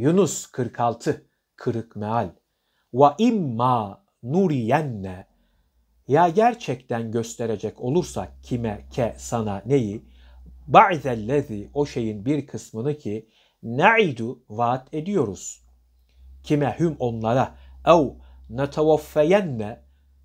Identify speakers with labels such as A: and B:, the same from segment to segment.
A: Yunus 46 kırık meal. Ve imma nuriyenne ya gerçekten gösterecek olursak kime ke sana neyi ba'zellezi o şeyin bir kısmını ki na'idu vaat ediyoruz. Kime hüm onlara ev netavaffeyenne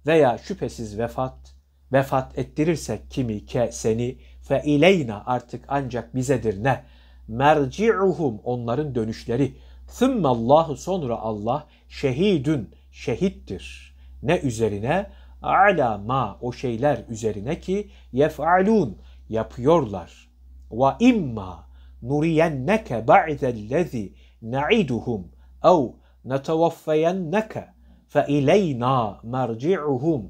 A: veya şüphesiz vefat vefat ettirirsek kimi ke seni fe ileyna artık ancak bizedir ne merci'uhum onların dönüşleri. Thumma Allahu sonra Allah şehidün şehittir. Ne üzerine? Ala ma o şeyler üzerine ki yef'alun yapıyorlar. Ve imma nuriyenneke ba'dellezi na'iduhum ev netavaffayenneke fe ileyna merci'uhum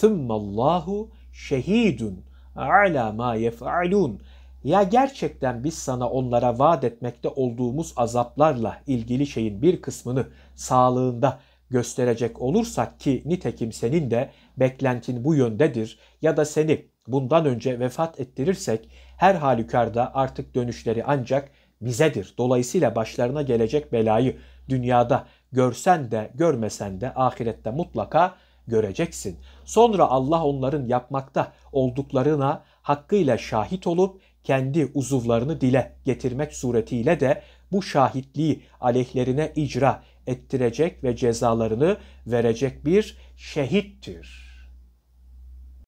A: thumma Allahu şehidun ala ma yef'alun ya gerçekten biz sana onlara vaat etmekte olduğumuz azaplarla ilgili şeyin bir kısmını sağlığında gösterecek olursak ki nitekim senin de beklentin bu yöndedir ya da seni bundan önce vefat ettirirsek her halükarda artık dönüşleri ancak bizedir. Dolayısıyla başlarına gelecek belayı dünyada görsen de görmesen de ahirette mutlaka göreceksin. Sonra Allah onların yapmakta olduklarına hakkıyla şahit olup kendi uzuvlarını dile getirmek suretiyle de bu şahitliği aleyhlerine icra ettirecek ve cezalarını verecek bir şehittir.''